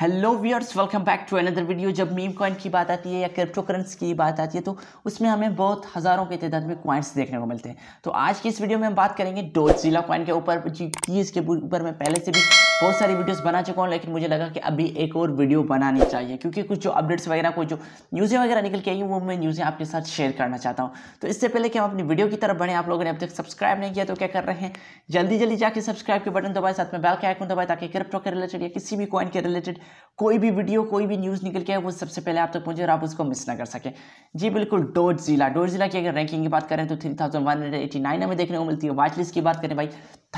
hello viewers welcome back to another video जब meme coin की बात आती है या क्रिप्टो करेंसी की बात आती है तो उसमें हमें बहुत हज़ारों की तादाद में कॉइन्स देखने को मिलते हैं तो आज की इस वीडियो में हम बात करेंगे डोजिला कॉइन के ऊपर जी इसके ऊपर मैं पहले से भी बहुत सारी वीडियोस बना चुका हूँ लेकिन मुझे लगा कि अभी एक और वीडियो बनानी चाहिए क्योंकि कुछ जो अपडेट्स वगैरह को जो न्यूज़ें वगैरह निकल के आई वो मैं न्यूज़ें आपके साथ शेयर करना चाहता हूँ तो इससे पहले कि हम अपनी वीडियो की तरफ बढ़ें आप लोगों ने अब तक सब्सक्राइब नहीं किया तो क्या कर रहे हैं जल्दी जल्दी जाकर सब्सक्राइब के बटन दबाए साथ में बैल के आइकन दबाए ताकि क्रिप्टो के रिलेटेड या किसी भी कॉइन के रिलेटेड कोई भी वीडियो कोई भी न्यूज़ निकल के वो सबसे पहले आप तक पहुँचे और आप उसको मिस ना कर सकें जी बिल्कुल डोज जिला डोर जिला की अगर रैंकिंग की बात करें तो three thousand one hundred eighty nine हमें देखने को मिलती है वाच लिस्ट की बात करें भाई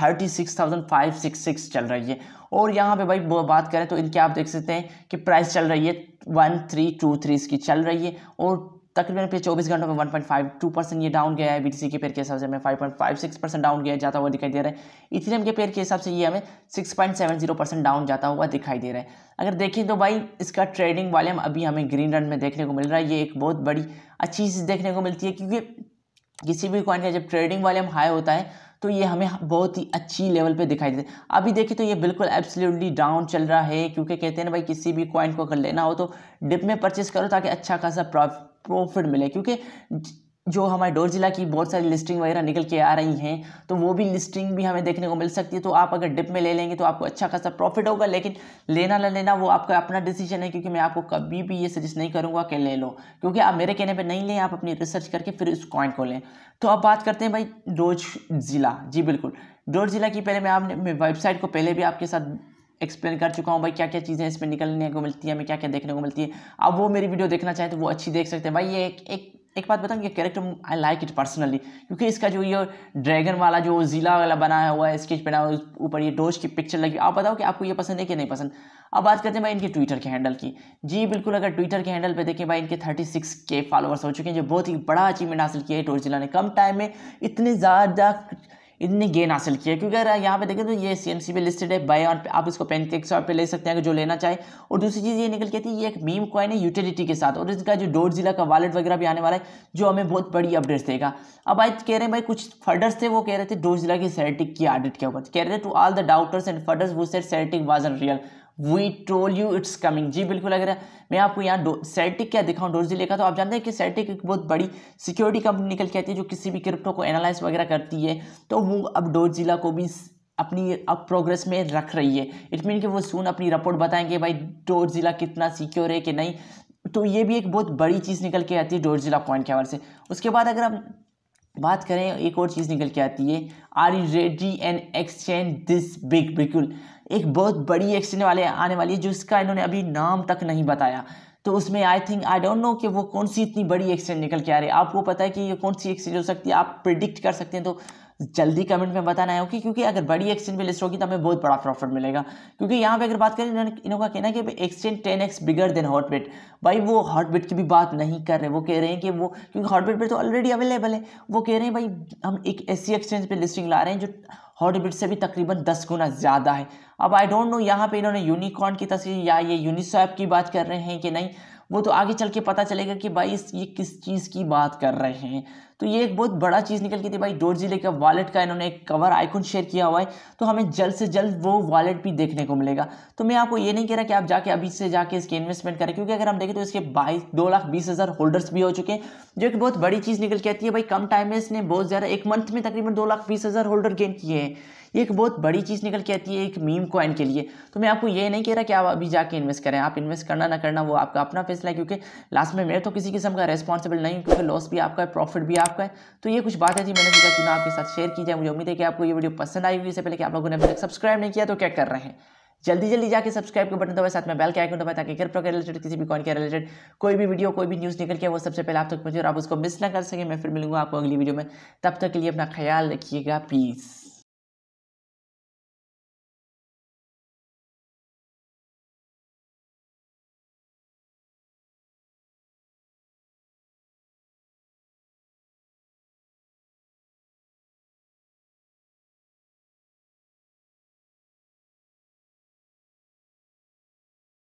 thirty six thousand five six six चल रही है और यहाँ पे भाई बात करें तो इनके आप देख सकते हैं कि प्राइस चल रही है वन थ्री टू थ्री इसकी चल रही है और तकरीबन पे चौबीस घंटों में 1.52 परसेंट ये डाउन गया है बीटीसी के पेयर के हिसाब से हमें 5.56 परसेंट डाउन गया जाता हुआ दिखाई दे रहा है इथेरियम के पेयर के हिसाब से ये हमें 6.70 परसेंट डाउन जाता हुआ दिखाई दे रहा है अगर देखें तो भाई इसका ट्रेडिंग वॉल्यूम अभी हमें ग्रीन रन में देखने को मिल रहा है ये एक बहुत बड़ी अच्छी चीज़ देखने को मिलती है क्योंकि किसी भी कॉइन का जब ट्रेडिंग वॉल्यूम हाई होता है तो ये हमें बहुत ही अच्छी लेवल पे दिखाई देते अभी देखिए तो ये बिल्कुल एब्सोल्युटली डाउन चल रहा है क्योंकि कहते हैं ना भाई किसी भी कॉइन को अगर लेना हो तो डिप में परचेस करो ताकि अच्छा खासा प्रॉफिट मिले क्योंकि जो हमारे डोर जिला की बहुत सारी लिस्टिंग वगैरह निकल के आ रही हैं तो वो भी लिस्टिंग भी हमें देखने को मिल सकती है तो आप अगर डिप में ले लेंगे तो आपको अच्छा खासा प्रॉफिट होगा लेकिन लेना ना लेना वो आपका अपना डिसीजन है क्योंकि मैं आपको कभी भी ये सजेस्ट नहीं करूँगा कि ले लो क्योंकि आप मेरे कहने पर नहीं लें आप अपनी रिसर्च करके फिर उस कॉइन को लें तो अब बात करते हैं भाई डोज ज़िला जी बिल्कुल डोज ज़िला की पहले मैं आपने वेबसाइट को पहले भी आपके साथ एक्सप्लेन कर चुका हूँ भाई क्या क्या चीज़ें इसमें निकलने को मिलती है हमें क्या क्या देखने को मिलती है अब वो मेरी वीडियो देखना चाहें तो वो अच्छी देख सकते हैं भाई ये एक, एक एक बात बताऊँ ये character I like it personally क्योंकि इसका जो ये ड्रैगन वाला जो ज़िला वाला बनाया हुआ है स्केच बना हुआ ऊपर ये डोज की पिक्चर लगी आप बताओ कि आपको ये पसंद है कि नहीं पसंद अब बात करते हैं भाई इनके ट्विटर के हैंडल की जी बिल्कुल अगर ट्विटर के हैंडल पे देखें भाई इनके 36 के फॉलोअर्स हो चुके हैं जो बहुत ही बड़ा अचीवमेंट हासिल किया है डोज जिला ने कम टाइम में इतने ज़्यादा इतने गेन हासिल किया क्योंकि अगर यहाँ पे देखें तो ये सी एम सी पे लिस्टेड है बाय ऑन आप इसको पेनकेक शॉप पे ले सकते हैं जो लेना चाहे और दूसरी चीज़ ये निकल के थी ये एक मीम कॉइन है यूटिलिटी के साथ और इसका जो डोर जिला का वालेट वगैरह भी आने वाला है जो हमें बहुत बड़ी अपडेट्स देगा अब आज कह रहे हैं भाई कुछ फर्डर्स थे वो कह रहे थे डोर जिला की सेरेटिक की ऑडिट के ऊपर कह रहे थे to all the doubters and fudders वो सेट सेरेटिक was real we told you it's coming जी बिल्कुल अगर मैं आपको यहाँ सेल्टिक क्या दिखाऊँ डोरजिले का तो आप जानते हैं कि सेल्टिक एक बहुत बड़ी सिक्योरिटी कंपनी निकल के आती है जो किसी भी क्रिप्टो को एनालाइज वगैरह करती है तो वो अब डोरजिला को भी अपनी अब प्रोग्रेस में रख रही है इट मीन कि वो सुन अपनी रिपोर्ट बताएंगे भाई डोरजिला कितना सिक्योर है कि नहीं तो ये भी एक बहुत बड़ी चीज़ निकल के आती है डोरजिला पॉइंट के हवाले से उसके बाद अगर हम बात करें एक और चीज़ निकल के आती है are you ready and exchange this big बिल्कुल एक बहुत बड़ी एक्सचेंज वाले आने वाली है जिसका इन्होंने अभी नाम तक नहीं बताया तो उसमें I think I don't know कि वो कौन सी इतनी बड़ी एक्सचेंज निकल के आ रही है आपको पता है कि ये कौन सी एक्सचेंज हो सकती है आप प्रिडिक्ट कर सकते हैं तो जल्दी कमेंट में बताना है क्योंकि अगर बड़ी एक्सचेंज में लिस्ट होगी तो हमें बहुत बड़ा प्रॉफिट मिलेगा क्योंकि यहाँ पे अगर बात करें इन्होंने का कहना है कि exchange ten X bigger than Hotbit भाई वो हॉटबिट की भी बात नहीं कर रहे वो कह रहे हैं कि वो क्योंकि हॉटबिट पर तो ऑलरेडी अवेलेबल है वो कह रहे हैं भाई हम एक ऐसी एक्सचेंज पर लिस्टिंग ला रहे हैं जो हॉटबिट से भी तकरीबन दस गुना ज़्यादा है अब आई डोंट नो यहाँ पे इन्होंने यूनिकॉर्न की तस्वीर या ये यूनिसॉप की बात कर रहे हैं कि नहीं वो तो आगे चल के पता चलेगा कि भाई ये किस चीज़ की बात कर रहे हैं तो ये एक बहुत बड़ा चीज़ निकल के थी भाई डोर जिले का वॉलेट का इन्होंने एक कवर आइकन शेयर किया हुआ है तो हमें जल्द से जल्द वो वॉलेट भी देखने को मिलेगा तो मैं आपको ये नहीं कह रहा कि आप जाके अभी से जाके इसके इन्वेस्टमेंट करें क्योंकि अगर हम देखें तो इसके बाईस दो लाख बीस हज़ार होल्डर्स भी हो चुके हैं जो कि बहुत बड़ी चीज़ निकल के आती है भाई कम टाइम में इसने बहुत ज़्यादा एक मंथ में तकरीबन दो लाख बीस हज़ार होल्डर गेन किए हैं एक बहुत बड़ी चीज़ निकल के आती है एक मीम कॉइन के लिए तो मैं आपको ये नहीं कह रहा कि आप अभी जाके इन्वेस्ट करें आप इन्वेस्ट करना ना करना वो आपका अपना फैसला है क्योंकि लास्ट में मेरे तो किसी किस्म का रेस्पॉन्सिबल नहीं क्योंकि लॉस भी आपका है प्रॉफिट भी आपका है तो ये कुछ बातें थी जी मैंने सोचा चुनाव आपके साथ शेयर की जाए मुझे उम्मीद है कि आपको ये वीडियो पसंद आई हुई इससे पहले कि आप लोगों ने अभी तक सब्सक्राइब नहीं किया तो क्या कर रहे हैं जल्दी जल्दी जाके सब्सक्राइब के बटन दबाए साथ में बेल के आइकन दबाए ताकि क्रिप्टो के रिलेटेड किसी भी कॉइन के रिलेटेड कोई भी वीडियो कोई भी न्यूज़ निकल के वो सबसे पहले आप तक पहुंचे और आप उसको मिस ना कर सकें मैं फिर मिलूंगा आपको अगली वीडियो में तब तक के लिए अपना ख्याल रखिएगा प्लीज़